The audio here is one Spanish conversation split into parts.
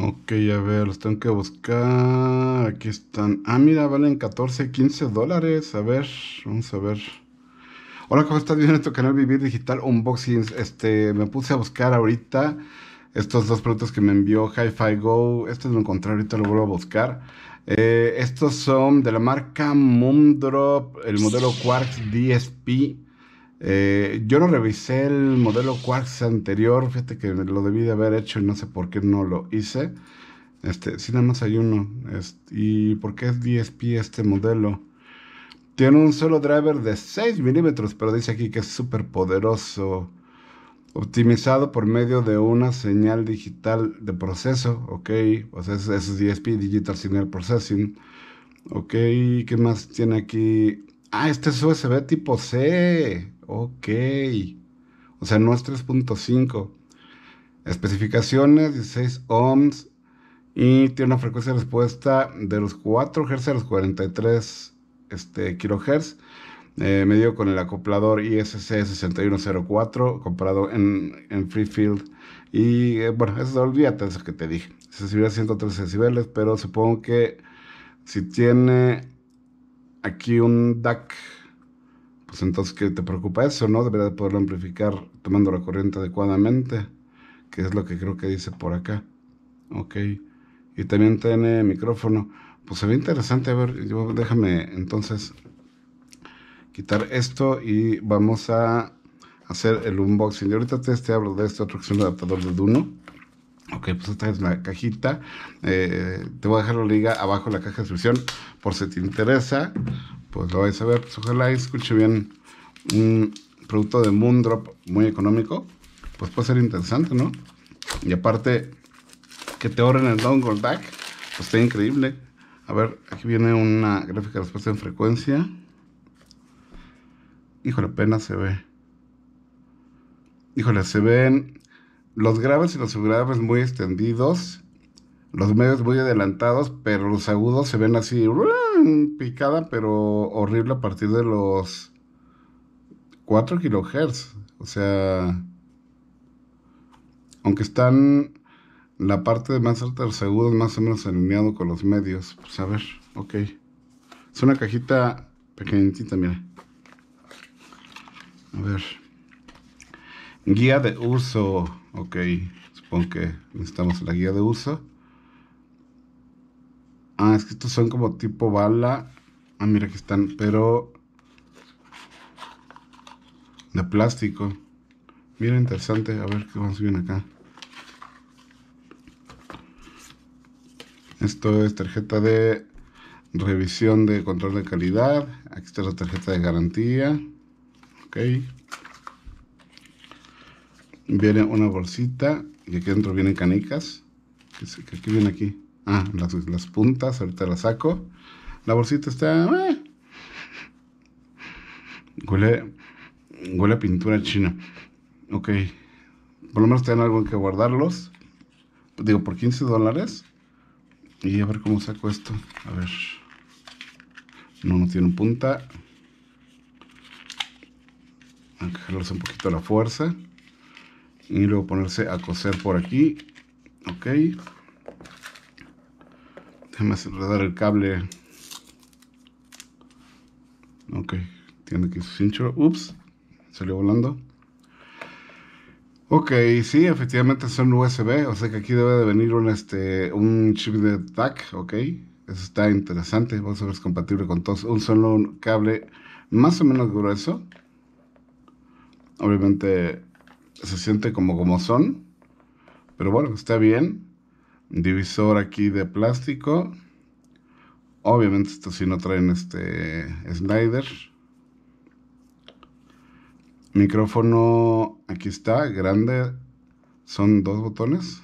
Ok, a ver, los tengo que buscar. Aquí están. Ah, mira, valen 14, 15 dólares. A ver, vamos a ver. Hola, ¿cómo estás? Bien en tu canal Vivir Digital Unboxings. Este, me puse a buscar ahorita estos dos productos que me envió Hi-Fi Go. Este lo encontré ahorita, lo vuelvo a buscar. Eh, estos son de la marca Moondrop, el modelo Quartz DSP. Eh, yo no revisé el modelo Quarks anterior, fíjate que lo debí de haber hecho y no sé por qué no lo hice. Este, sí, nada más hay uno. Este, ¿Y por qué es DSP este modelo? Tiene un solo driver de 6 milímetros, pero dice aquí que es súper poderoso. Optimizado por medio de una señal digital de proceso, ok. O sea, eso es DSP, Digital Signal Processing. Ok, ¿qué más tiene aquí? Ah, este es USB tipo C. Ok. O sea, no es 3.5. Especificaciones, 16 ohms. Y tiene una frecuencia de respuesta de los 4 Hz a los 43 este, kilohertz. Eh, con el acoplador ISC6104 comparado en, en Freefield. Y eh, bueno, eso olvídate de eso que te dije. Se subirá a decibeles, pero supongo que si tiene aquí un DAC, pues entonces ¿qué te preocupa eso, ¿no? Debería de poderlo amplificar tomando la corriente adecuadamente, que es lo que creo que dice por acá. Ok. Y también tiene micrófono. Pues se ve interesante, a ver, yo, déjame entonces quitar esto y vamos a hacer el unboxing. Y ahorita te, te hablo de este otro que es un adaptador de Duno Ok, pues esta es la cajita. Eh, te voy a dejar la liga abajo en la caja de descripción por si te interesa. Pues lo vais a ver. Pues ojalá escuche bien un producto de Moondrop muy económico. Pues puede ser interesante, ¿no? Y aparte, que te ahorren el dongle back, Pues está increíble. A ver, aquí viene una gráfica de respuesta en frecuencia. Híjole, apenas se ve. Híjole, se ven los graves y los subgraves muy extendidos, los medios muy adelantados, pero los agudos se ven así, picada, pero horrible a partir de los 4 kilohertz. O sea, aunque están la parte de más alta de los más o menos alineado con los medios. Pues a ver, ok. Es una cajita pequeñita, mira. A ver. Guía de uso. Ok, supongo que necesitamos la guía de uso. Ah, es que estos son como tipo bala. Ah, mira que están, pero... De plástico. Mira, interesante. A ver qué más viene acá. Esto es tarjeta de revisión de control de calidad. Aquí está la tarjeta de garantía. Ok viene una bolsita y aquí dentro vienen canicas. Que, aquí viene aquí. Ah, las, puntas, ahorita las saco. La bolsita está... Eh. Huele, huele a pintura china. Ok. Por lo menos tienen algo en que guardarlos. Digo, por 15 dólares. Y a ver cómo saco esto. A ver. No, no tiene punta. Hay que un poquito a la fuerza y luego ponerse a coser por aquí ok déjame enredar el cable ok tiene que su cincho ups salió volando ok sí efectivamente es un usb o sea que aquí debe de venir un este un chip de TAC ok eso está interesante vamos a ver si es compatible con todos un solo cable más o menos grueso obviamente se siente como son pero bueno, está bien. Divisor aquí de plástico. Obviamente esto sí no traen este slider. Micrófono, aquí está, grande. Son dos botones.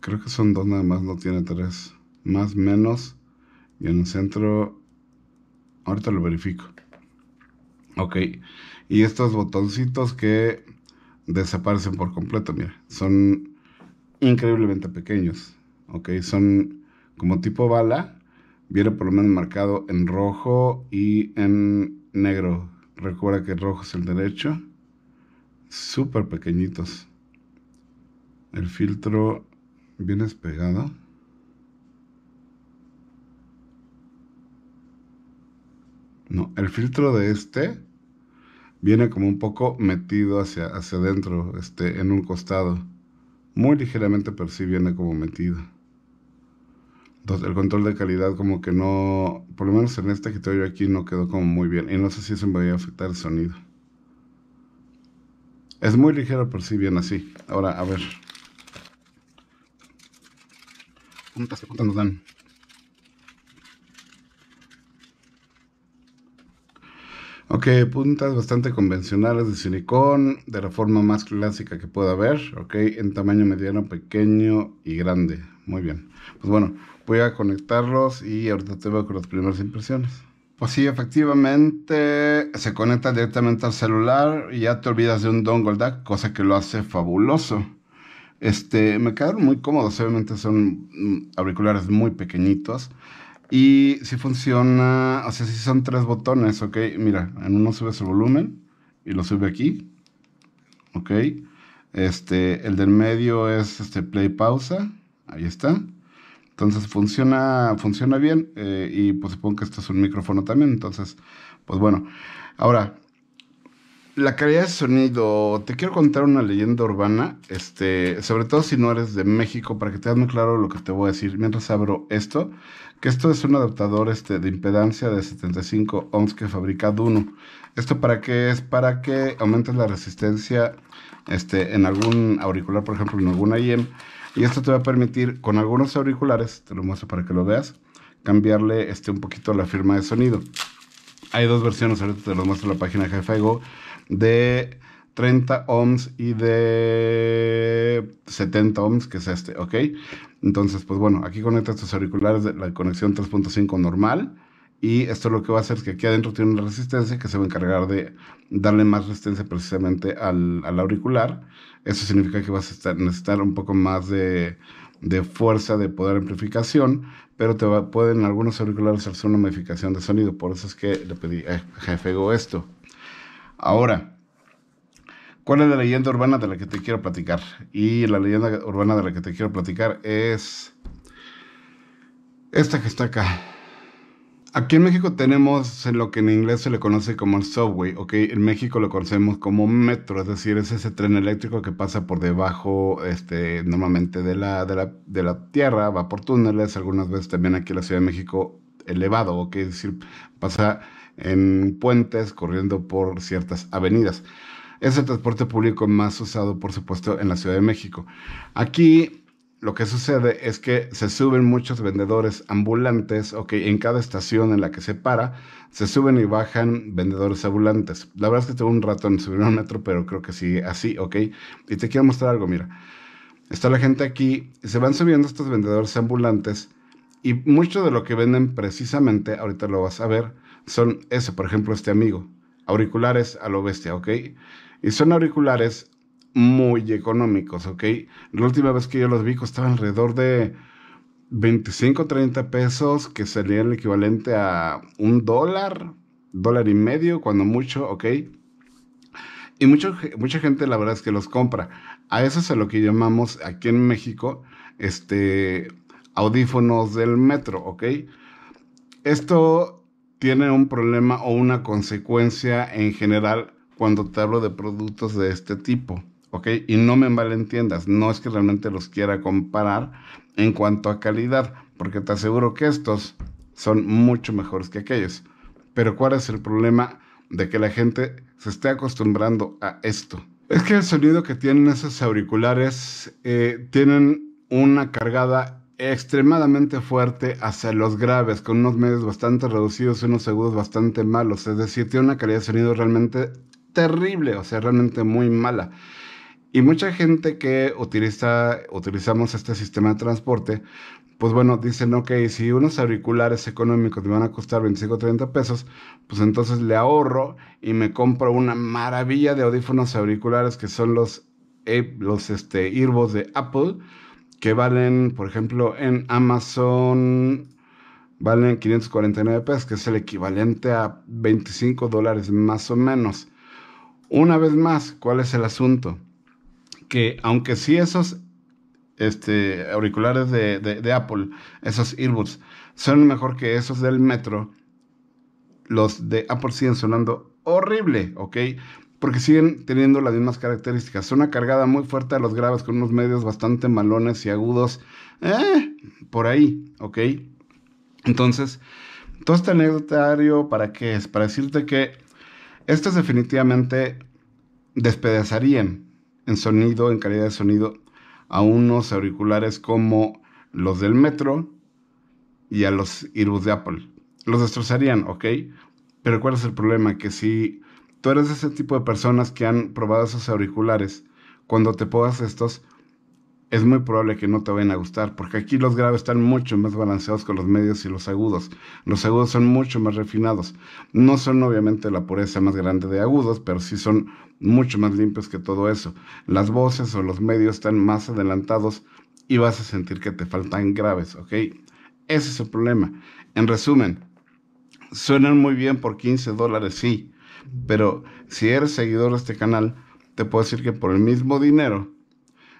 Creo que son dos nada más, no tiene tres. Más, menos. Y en el centro, ahorita lo verifico. Ok y estos botoncitos que desaparecen por completo, mira, son increíblemente pequeños, ok, son como tipo bala, viene por lo menos marcado en rojo y en negro, recuerda que el rojo es el derecho, súper pequeñitos, el filtro viene despegado. No, el filtro de este viene como un poco metido hacia, hacia adentro, este, en un costado. Muy ligeramente, pero sí viene como metido. Entonces, el control de calidad como que no, por lo menos en este escritorio aquí no quedó como muy bien. Y no sé si eso me va a afectar el sonido. Es muy ligero, pero sí viene así. Ahora, a ver. ¿Cuántas preguntas nos dan? que puntas bastante convencionales de silicón, de la forma más clásica que pueda haber, ok, en tamaño mediano, pequeño y grande. Muy bien. Pues bueno, voy a conectarlos y ahorita te veo con las primeras impresiones. Pues sí, efectivamente se conecta directamente al celular y ya te olvidas de un dongle DAC, cosa que lo hace fabuloso. Este, me quedaron muy cómodos, obviamente son mm, auriculares muy pequeñitos. Y si funciona, o sea, si son tres botones, ok. Mira, en uno sube el volumen y lo sube aquí. Ok. Este, el del medio es este play pausa. Ahí está. Entonces funciona, funciona bien. Eh, y pues supongo que esto es un micrófono también. Entonces, pues bueno. Ahora, la calidad de sonido. Te quiero contar una leyenda urbana, este, sobre todo si no eres de México, para que te hagas muy claro lo que te voy a decir mientras abro esto, que esto es un adaptador este, de impedancia de 75 ohms que fabrica Duno. ¿Esto para qué es? Para que aumentes la resistencia este, en algún auricular, por ejemplo, en alguna IEM. Y esto te va a permitir, con algunos auriculares, te lo muestro para que lo veas, cambiarle este, un poquito la firma de sonido. Hay dos versiones, ahorita te lo muestro en la página de hi de 30 ohms y de 70 ohms, que es este, ¿ok? Entonces, pues bueno, aquí conecta tus auriculares de la conexión 3.5 normal. Y esto lo que va a hacer es que aquí adentro tiene una resistencia que se va a encargar de darle más resistencia precisamente al, auricular. Eso significa que vas a estar, necesitar un poco más de, fuerza de poder amplificación, pero te pueden algunos auriculares hacer una modificación de sonido. Por eso es que le pedí a esto. Ahora, ¿cuál es la leyenda urbana de la que te quiero platicar? Y la leyenda urbana de la que te quiero platicar es esta que está acá. Aquí en México tenemos lo que en inglés se le conoce como el subway, ¿ok? En México lo conocemos como metro, es decir, es ese tren eléctrico que pasa por debajo, este, normalmente de la, de la, de la tierra, va por túneles, algunas veces también aquí en la Ciudad de México elevado, ¿ok? Es decir, pasa en puentes, corriendo por ciertas avenidas. Es el transporte público más usado, por supuesto, en la Ciudad de México. Aquí lo que sucede es que se suben muchos vendedores ambulantes, ok, en cada estación en la que se para, se suben y bajan vendedores ambulantes. La verdad es que tengo un rato en subir un metro, pero creo que sí, así, ok. Y te quiero mostrar algo, mira. Está la gente aquí, se van subiendo estos vendedores ambulantes, y mucho de lo que venden precisamente, ahorita lo vas a ver, son ese, por ejemplo, este amigo. Auriculares a lo bestia, ¿ok? Y son auriculares muy económicos, ¿ok? La última vez que yo los vi costaban alrededor de 25, 30 pesos, que sería el equivalente a un dólar, dólar y medio, cuando mucho, ¿ok? Y mucha gente la verdad es que los compra. A eso es a lo que llamamos aquí en México, este, audífonos del metro, ¿ok? Esto tiene un problema o una consecuencia en general cuando te hablo de productos de este tipo. ¿Ok? Y no me malentiendas, no es que realmente los quiera comparar en cuanto a calidad, porque te aseguro que estos son mucho mejores que aquellos. Pero ¿cuál es el problema de que la gente se esté acostumbrando a esto? Es que el sonido que tienen esos auriculares eh, tienen una cargada extremadamente fuerte hacia los graves, con unos medios bastante reducidos y unos segundos bastante malos. Es decir, tiene una calidad de sonido realmente terrible, o sea, realmente muy mala. Y mucha gente que utiliza, utilizamos este sistema de transporte, pues bueno, dicen, ok, si unos auriculares económicos me van a costar 25 o 30 pesos, pues entonces le ahorro y me compro una maravilla de audífonos auriculares que son los, eh, los este, de Apple que valen, por ejemplo, en Amazon valen 549 pesos, que es el equivalente a 25 dólares más o menos. Una vez más, ¿cuál es el asunto? Que aunque sí esos este, auriculares de, de Apple, esos earbuds, son mejor que esos del metro, los de Apple siguen sonando horrible, ¿ok? porque siguen teniendo las mismas características. Una cargada muy fuerte a los graves con unos medios bastante malones y agudos. Eh, por ahí, ¿ok? Entonces, todo este anecdotario, ¿para qué es? Para decirte que estos definitivamente despedazarían en sonido, en calidad de sonido, a unos auriculares como los del Metro y a los Irus de Apple. Los destrozarían, ¿ok? Pero ¿cuál es el problema? Que si tú eres ese tipo de personas que han probado esos auriculares, cuando te pongas estos, es muy probable que no te vayan a gustar, porque aquí los graves están mucho más balanceados con los medios y los agudos. Los agudos son mucho más refinados. No son obviamente la pureza más grande de agudos, pero sí son mucho más limpios que todo eso. Las voces o los medios están más adelantados y vas a sentir que te faltan graves, ¿ok? Ese es el problema. En resumen, suenan muy bien por 15 dólares, sí, pero si eres seguidor de este canal, te puedo decir que por el mismo dinero,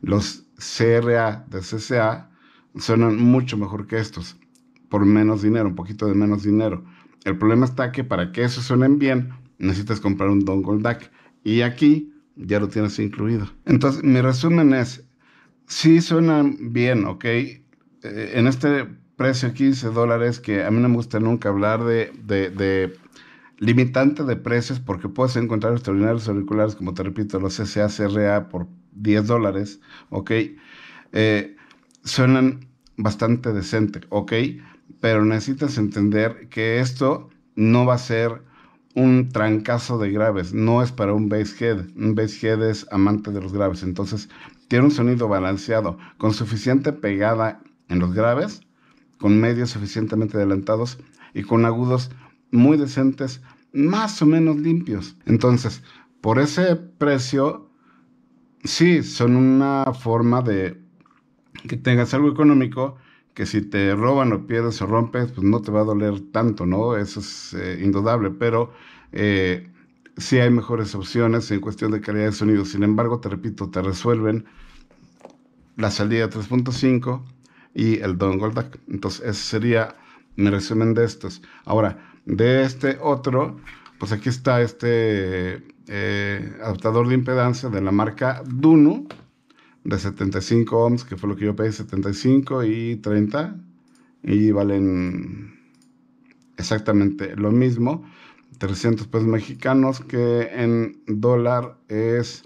los CRA de CCA suenan mucho mejor que estos. Por menos dinero, un poquito de menos dinero. El problema está que para que eso suenen bien, necesitas comprar un dongle DAC. Y aquí ya lo tienes incluido. Entonces, mi resumen es, sí suenan bien, ¿ok? Eh, en este precio 15 dólares, que a mí no me gusta nunca hablar de Limitante de precios porque puedes encontrar extraordinarios auriculares, como te repito, los SACRA por 10 dólares, ¿ok? Eh, suenan bastante decente, ¿ok? Pero necesitas entender que esto no va a ser un trancazo de graves, no es para un bass head. Un bass head es amante de los graves, entonces tiene un sonido balanceado, con suficiente pegada en los graves, con medios suficientemente adelantados y con agudos muy decentes más o menos limpios. Entonces, por ese precio, sí, son una forma de que tengas algo económico que si te roban o pierdes o rompes, pues no te va a doler tanto, ¿no? Eso es eh, indudable, pero eh, Si hay mejores opciones en cuestión de calidad de sonido. Sin embargo, te repito, te resuelven la salida 3.5 y el dongle Goldak. Entonces, ese sería mi resumen de estos. Ahora, de este otro, pues aquí está este eh, adaptador de impedancia de la marca Dunu de 75 ohms, que fue lo que yo pedí, 75 y 30, y valen exactamente lo mismo, 300 pesos mexicanos, que en dólar es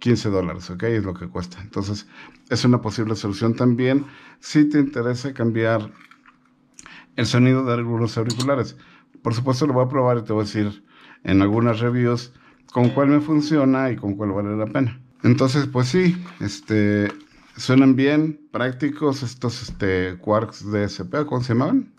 15 dólares, ¿ok? Es lo que cuesta. Entonces, es una posible solución también. Si te interesa cambiar el sonido de algunos auriculares. Por supuesto lo voy a probar y te voy a decir en algunas reviews con cuál me funciona y con cuál vale la pena. Entonces, pues sí, este, suenan bien, prácticos estos este, quarks DSP, ¿cómo se llamaban?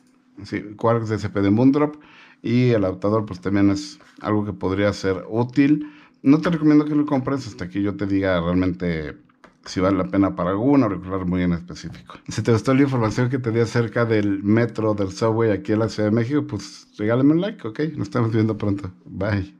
Sí, quarks DSP de Moondrop y el adaptador pues también es algo que podría ser útil. No te recomiendo que lo compres hasta que yo te diga realmente si vale la pena para alguno recordar muy en específico. Si te gustó la información que te di acerca del metro, del subway aquí en la Ciudad de México, pues regálame un like, ¿ok? Nos estamos viendo pronto. Bye.